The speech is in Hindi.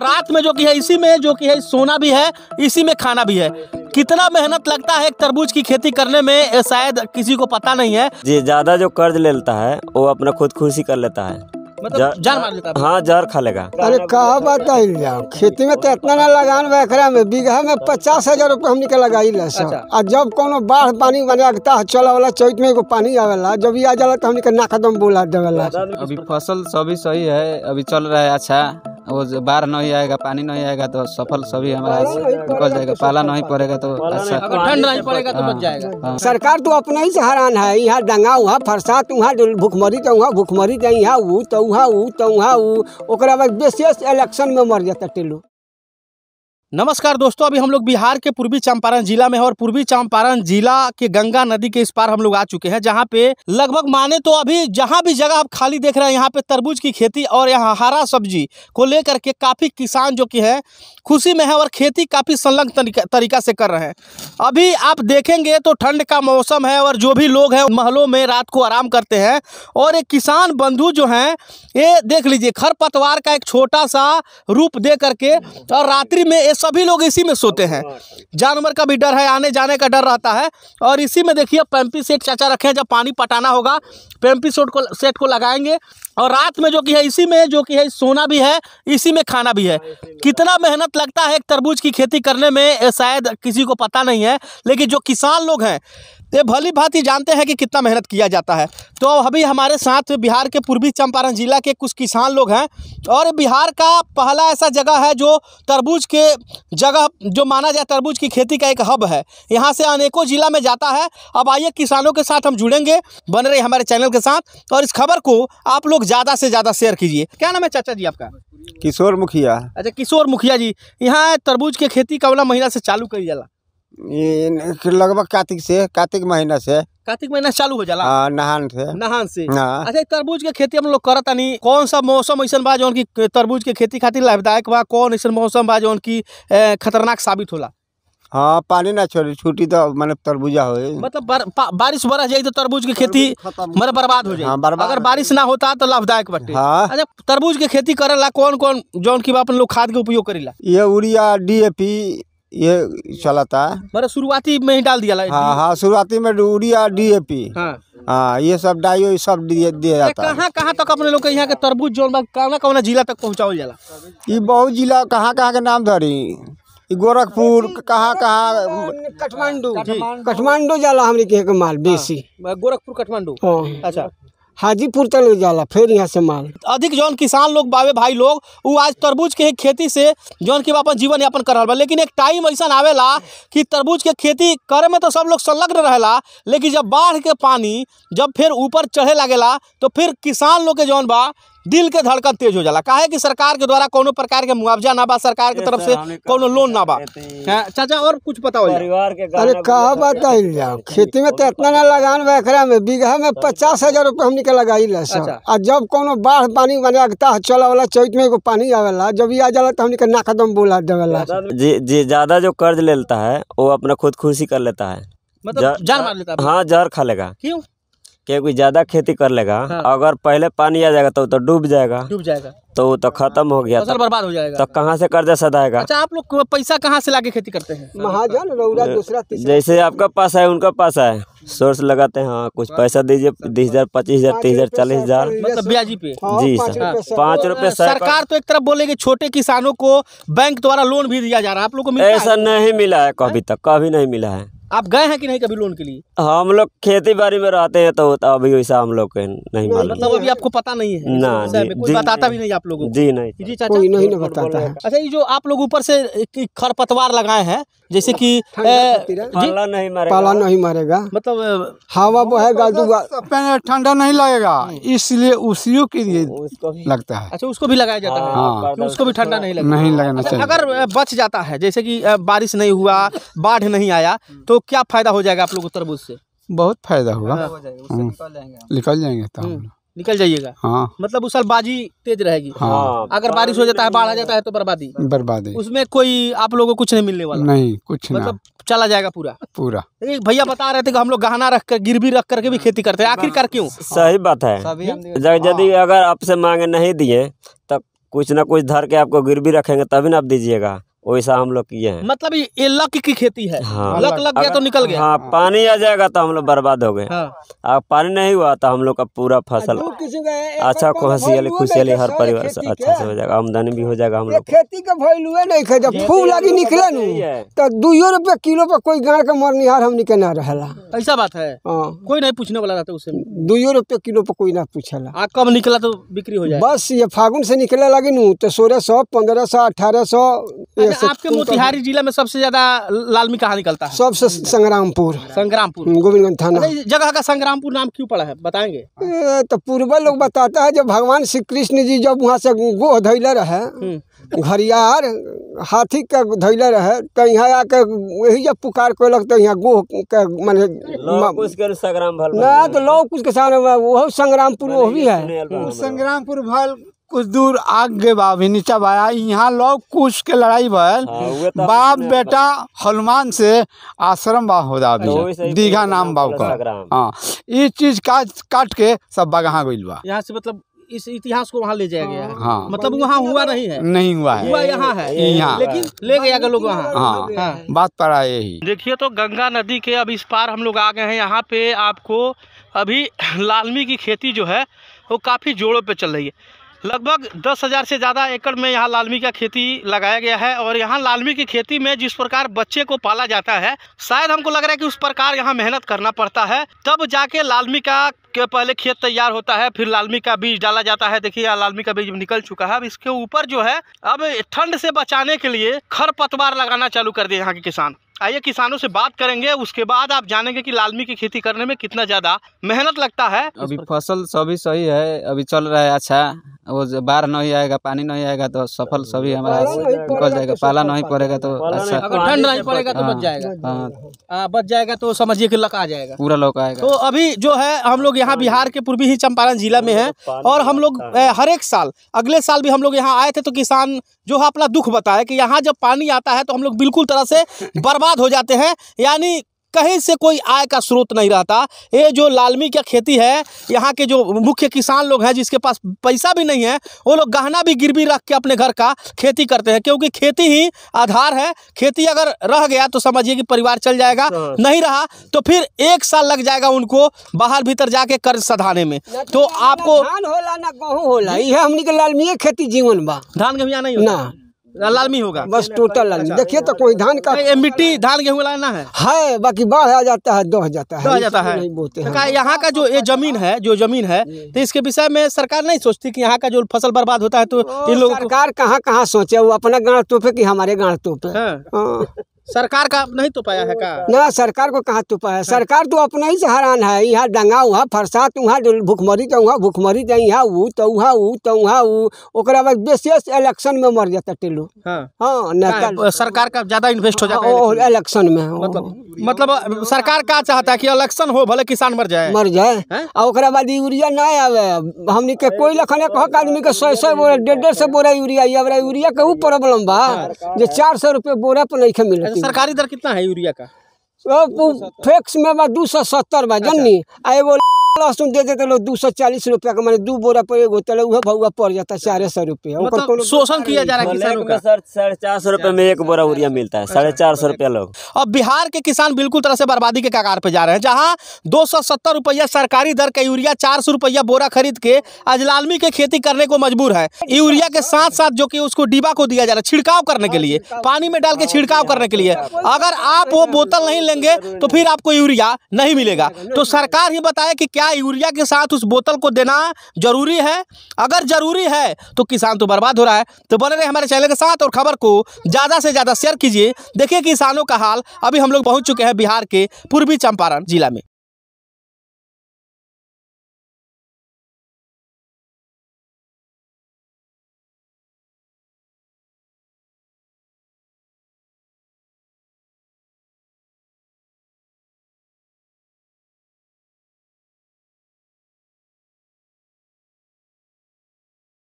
रात में जो कि है इसी में जो कि है सोना भी है इसी में खाना भी है कितना मेहनत लगता है एक तरबूज की खेती करने में शायद किसी को पता नहीं है जी ज्यादा जो कर्ज ले लेता है वो अपना खुद खुशी कर लेता है मतलब जहर मार लेता है हाँ जहर खा लेगा अरे कहा बात खेती में तो इतना ना लगान एकरा में बीघा में पचास हजार रूपये हमने के लगाई ले अच्छा। और जब कोनो बाढ़ पानी बने लगता है चला वाला चौथ में को पानी आवेला जब ये आ जाला तो हमने के नाकदम बोला देवेला अभी फसल सभी सही है अभी चल रहा है अच्छा वो बाढ़ नहीं आएगा पानी नहीं आएगा तो सफल सभी हमारा निकल जाएगा पाला नहीं पड़ेगा तो अच्छा। ठंड नहीं पड़ेगा तो बच हाँ, जाएगा हाँ। सरकार तो अपने ही से हैरान है यहाँ दंगा वहाँ फरसात वहाँ भुखमरी तो वहाँ भुखमरी तो यहाँ वो तो वहाँ वो तो वहाँ वो ओकरा बाद विशेष इलेक्शन में मर जाता टेलू नमस्कार दोस्तों अभी हम लोग बिहार के पूर्वी चंपारण जिला में है और पूर्वी चंपारण जिला के गंगा नदी के इस पार हम लोग आ चुके हैं जहाँ पे लगभग माने तो अभी जहाँ भी जगह आप खाली देख रहे हैं यहाँ पे तरबूज की खेती और यहाँ हरा सब्जी को लेकर के काफ़ी किसान जो कि है खुशी में है और खेती काफ़ी संलग्न तरीका, से कर रहे हैं अभी आप देखेंगे तो ठंड का मौसम है और जो भी लोग हैं महलों में रात को आराम करते हैं और एक किसान बंधु जो हैं ये देख लीजिए खर का एक छोटा सा रूप दे करके और रात्रि में सभी लोग इसी में सोते हैं जानवर का भी डर है आने जाने का डर रहता है और इसी में देखिए पेम्पी सेट चाचा रखे हैं जब पानी पटाना होगा पेम्पी सेट को सेट को लगाएंगे और रात में जो कि है इसी में जो कि है सोना भी है इसी में खाना भी है हाँ, कितना मेहनत लगता है एक तरबूज की खेती करने में शायद किसी को पता नहीं है लेकिन जो किसान लोग हैं ये भली भांति जानते हैं कि कितना मेहनत किया जाता है तो अभी हमारे साथ बिहार के पूर्वी चंपारण जिला के कुछ किसान लोग हैं और बिहार का पहला ऐसा जगह है जो तरबूज के जगह जो माना जाए तरबूज की खेती का एक हब है यहाँ से अनेकों जिला में जाता है अब आइए किसानों के साथ हम जुड़ेंगे बन रहे हमारे चैनल के साथ और इस खबर को आप लोग लोग ज़्यादा से ज़्यादा शेयर कीजिए क्या नाम है चाचा जी आपका किशोर मुखिया अच्छा किशोर मुखिया जी यहाँ तरबूज के खेती कबला महीना से चालू कर जाला लगभग कार्तिक से कार्तिक महीना से कार्तिक महीना चालू हो जाला आ, हाँ, नहान से नहान से हाँ। अच्छा तरबूज के खेती हम लोग करता नहीं कौन सा मौसम ऐसा बा जो की तरबूज के खेती खातिर लाभदायक बा कौन ऐसा मौसम बा जो की खतरनाक साबित होला हाँ पानी ना छोड़े छुट्टी तो मैंने मतलब तरबूजा हो मतलब बर, बारिश बरस जाए तो तरबूज की खेती मतलब बर्बाद हो जाए हाँ, अगर बारिश ना होता तो लाभदायक बटे हाँ अच्छा, तरबूज के खेती करे ला कौन कौन जौन की अपन लोग खाद के उपयोग करे ला ये उड़िया डीएपी ये चलाता है मतलब शुरुआती में ही डाल दिया हाँ हाँ शुरुआती में यूरिया डीएपी हाँ हाँ ये सब डाइयो ये सब दिया जाता है कहाँ कहाँ तक अपने लोग यहाँ के तरबूज जौन बा कौन जिला तक पहुँचावल जाला ये बहुत जिला कहाँ कहाँ के नाम धरी गोरखपुर कहाँ कहाँ काठमांडू काठमांडू जाला हमने के माल हाँ। बेसी गोरखपुर काठमांडू हाँ। अच्छा हाजीपुर तक जाला फिर यहाँ से माल अधिक जौन किसान लोग बावे भाई लोग वो आज तरबूज के खेती से जौन की अपन जीवन यापन कर रहा बा लेकिन एक टाइम ऐसा आवेला कि तरबूज के खेती करे में तो सब लोग संलग्न रहेला लेकिन जब बाढ़ के पानी जब फिर ऊपर चढ़े लगेला तो फिर किसान लोग के जौन बा दिल के धड़कन तेज हो जाला कहे कि सरकार के द्वारा कोनो प्रकार के मुआवजा ना बा सरकार के तरफ तो से कोनो लोन ना बा चाचा और कुछ बताओ परिवार के अरे कहा बताइल जाओ खेती में तो इतना ना लगान बा एकरा में बीघा में तो। पचास हजार रूपये हमने के लगाई सब और अच्छा। जब कोनो बाढ़ पानी माने अगता चला वाला चौथ में एगो पानी आवेला जब ये आ जाला तो हमने के नाकदम बोला देवेला जी ज्यादा जो कर्ज लेता है वो अपना खुद खुशी कर लेता है मतलब जहर मार लेता है हाँ जहर खा लेगा क्यों क्योंकि ज़्यादा खेती कर लेगा हाँ। अगर पहले पानी आ जाएगा तो तो डूब जाएगा डूब जाएगा तो तो खत्म हो गया फसल बर्बाद हो जाएगा तो कहाँ से कर्जा सदाएगा अच्छा आप लोग पैसा कहाँ से लाके खेती करते हैं महाजन दूसरा जैसे आपका पास है उनका पास है सोर्स लगाते हैं हाँ कुछ पैसा दीजिए बीस हजार पच्चीस हजार तीस हजार चालीस हजार मतलब ब्याजी पे हाँ, जी सर पाँच रूपए हाँ, सरकार तो एक तरफ बोलेगी छोटे किसानों को बैंक द्वारा लोन भी दिया जा रहा है आप लोग को ऐसा नहीं मिला है कभी तक कभी नहीं मिला है आप गए हैं कि नहीं कभी लोन के लिए हम लोग खेती बाड़ी में रहते हैं तो, तो अभी वैसा हम लोग नहीं तो मालूम मतलब अभी आपको पता नहीं है ना जी, कोई बताता भी नहीं आप लोगों को जी नहीं जी चाचा कोई नहीं, नहीं बताता है अच्छा ये जो आप लोग ऊपर से खर पतवार लगाए हैं जैसे कि पाला नहीं मारेगा पाला नहीं मारेगा मतलब हवा बहेगा तो ठंडा नहीं लगेगा इसलिए उसी के लिए लगता है अच्छा उसको भी लगाया जाता है हाँ। उसको भी ठंडा नहीं लगता नहीं लगना अच्छा, चाहिए अगर बच जाता है जैसे की बारिश नहीं हुआ बाढ़ नहीं आया तो क्या फायदा हो जाएगा आप लोग उत्तर तरबूज से बहुत फायदा होगा हम्म। निकल जाएंगे तो हम्म। निकल जाइएगा हाँ मतलब उस साल बाजी तेज रहेगी हाँ अगर बारिश हो जाता है बाढ़ आ जाता है तो बर्बादी बर्बादी उसमें कोई आप लोगों को कुछ नहीं मिलने वाला नहीं कुछ मतलब चला जाएगा पूरा पूरा भैया बता रहे थे कि हम लोग गहना रख कर गिरवी रख करके भी खेती करते हैं आखिरकार क्यों सही बात है यदि हाँ। अगर आपसे मांगे नहीं दिए तब कुछ ना कुछ धर के आपको गिरवी रखेंगे तभी ना आप दीजिएगा वैसा हम लोग किए हैं मतलब ये लक की खेती है हाँ। लक लग गया तो निकल गया हाँ पानी आ जाएगा तो हम लोग बर्बाद हो गए हाँ। पानी नहीं हुआ तो हम लोग का पूरा फसल अच्छा खुशियाली खुशियाली हर तो परिवार से अच्छा से हो जाएगा आमदनी भी हो जाएगा हम लोग खेती का वैल्यू नहीं थे जब फूल लगी निकले न तो दुइयो रुपया किलो पर कोई गाय का मरनिहार हमने के ना रहा ऐसा बात है हाँ। कोई नहीं पूछने वाला रहता उसे दुइयो रुपया किलो पर कोई ना पूछला कब निकला तो बिक्री हो जाए बस ये फागुन से निकले लगी नू तो सोलह सौ पंद्रह सौ अठारह सौ अच्छा, आपके मोतिहारी जिला में सबसे ज्यादा लालमी कहाँ निकलता है सबसे संग्रामपुर संग्रामपुर हम्म, गोविंदगंज थाना जगह का संग्रामपुर नाम क्यों पड़ा है बताएंगे तो पूर्व लोग बताता है जब भगवान श्री कृष्ण जी जब वहाँ से गो धैले रहे हम्म। घरियार हाथी का धैले रहे तो यहाँ आके वही जब पुकार को लग तो यहाँ गोह के माने ना तो लौ कुछ के सामने तो वह संग्रामपुर वो भी है संग्रामपुर भल कुछ दूर आगे बाबी नीचा बाया यहाँ लव कुश के लड़ाई भल हाँ, तो बाप बेटा हनुमान से आश्रम बा अच्छा, हो जा दीघा नाम बाबू का हाँ ये चीज काट काट के सब बगहा गई बा यहाँ से मतलब इस इतिहास को वहाँ ले जाया गया है हाँ। मतलब वहाँ हुआ नहीं है नहीं हुआ है हुआ यहाँ है यहाँ लेकिन ले गया लोग वहाँ हाँ, तो हाँ। बात पड़ा यही देखिए तो गंगा नदी के अब इस पार हम लोग आ गए हैं यहाँ पे आपको अभी लालमी की खेती जो है वो काफ़ी जोड़ों पे चल रही है लगभग दस हज़ार से ज़्यादा एकड़ में यहाँ लालमी का खेती लगाया गया है और यहाँ लालमी की खेती में जिस प्रकार बच्चे को पाला जाता है शायद हमको लग रहा है कि उस प्रकार यहाँ मेहनत करना पड़ता है तब जाके लालमी का के पहले खेत तैयार होता है फिर लालमी का बीज डाला जाता है देखिए यहाँ लालमी का बीज निकल चुका है अब इसके ऊपर जो है अब ठंड से बचाने के लिए खर लगाना चालू कर दिया यहाँ के किसान आइए किसानों से बात करेंगे उसके बाद आप जानेंगे कि लालमी की खेती करने में कितना ज़्यादा मेहनत लगता है अभी फसल सभी सही है अभी चल रहा है अच्छा वो बाढ़ नहीं आएगा पानी नहीं आएगा तो सफल सभी हमारा निकल जाएगा तो पाला तो नहीं पड़ेगा तो अच्छा ठंड नहीं तो पड़ेगा तो बच हाँ, जाएगा हाँ। बच जाएगा तो समझिए कि लक आ जाएगा पूरा लक आएगा तो अभी जो है हम लोग यहाँ बिहार के पूर्वी ही चंपारण जिला में है और हम लोग हर एक साल अगले साल भी हम लोग यहाँ आए थे तो किसान जो है अपना दुख बताया कि यहाँ जब पानी आता है तो हम लोग बिल्कुल तरह से बर्बाद बर्बाद हो जाते हैं यानी कहीं से कोई आय का स्रोत नहीं रहता ये जो लालमी का खेती है यहाँ के जो मुख्य किसान लोग हैं जिसके पास पैसा भी नहीं है वो लोग गहना भी गिरवी रख के अपने घर का खेती करते हैं क्योंकि खेती ही आधार है खेती अगर रह गया तो समझिए कि परिवार चल जाएगा हाँ। नहीं रहा तो फिर एक साल लग जाएगा उनको बाहर भीतर जाके कर्ज सधाने में तो, तो आपको धान होला ना गेहूँ होला ये हमने के लालमी खेती जीवन बा धान गेहूँ नहीं लालमी होगा बस टोटल लालमी देखिए तो कोई धान का मिट्टी धान गेहूँ लाना है है बाकी बाढ़ आ जाता है दो जाता है जाता है नहीं तो यहाँ का जो ये जमीन है जो जमीन है हम्म। तो इसके विषय में सरकार नहीं सोचती कि यहाँ का जो फसल बर्बाद होता है तो इन लोग सरकार कहाँ कहाँ सोचे वो अपना गाँव तोपे की हमारे गाँव तोपे हाँ। हाँ। सरकार का नहीं तोपाया है का ना सरकार को कहाँ तोपा है सरकार तो अपना ही से हैरान है यहाँ दंगा वहाँ फरसात तो वहाँ भुखमरी तो वहाँ भुखमरी तो यहाँ वो तो वहाँ वो तो वहाँ वो ओकरा बाद विशेष इलेक्शन में मर जाता टेलू हाँ, हाँ नेता तो- सरकार का ज्यादा इन्वेस्ट हो जाता है इलेक्शन में मतलब मतलब सरकार का चाहता है कि इलेक्शन हो भले किसान मर जाए मर जाए और यूरिया ना आवे हमनी के कोई लखन एक आदमी के सौ सौ बोरा डेढ़ डेढ़ सौ बोरा यूरिया यूरिया के ऊ प्रॉब्लम बा हाँ। चार सौ रुपये बोरा पर नहीं मिले अच्छा सरकारी दर कितना है यूरिया का फेक्स में दो सौ सत्तर बा अच्छा। जन्नी आ एगो लहसुन दे देते लोग दो सौ चालीस रुपया का मैंने दो बोरा पर एक तले वह भौआ पड़ जाता है चार सौ रुपया मतलब शोषण किया जा रहा है साढ़े चार सौ रुपये में एक बोरा यूरिया मिलता है साढ़े चार सौ अच्छा, रुपया लोग अच्छा। अब बिहार के किसान बिल्कुल तरह से बर्बादी के कगार पे जा रहे हैं जहाँ दो सौ सत्तर रुपया सरकारी दर का यूरिया चार सौ रुपया बोरा खरीद के अजलालमी के खेती करने को मजबूर है अच्छा, यूरिया के साथ साथ जो की उसको डिबा को दिया जा रहा है छिड़काव करने के हाँ, लिए पानी में डाल के हाँ, छिड़काव हाँ, करने के लिए अगर आप वो बोतल नहीं लेंगे तो फिर आपको यूरिया नहीं मिलेगा तो सरकार ही बताए की क्या क्या यूरिया के साथ उस बोतल को देना जरूरी है अगर जरूरी है तो किसान तो बर्बाद हो रहा है तो बने रहे हमारे चैनल के साथ और खबर को ज़्यादा से ज़्यादा शेयर कीजिए देखिए किसानों का हाल अभी हम लोग पहुंच चुके हैं बिहार के पूर्वी चंपारण जिला में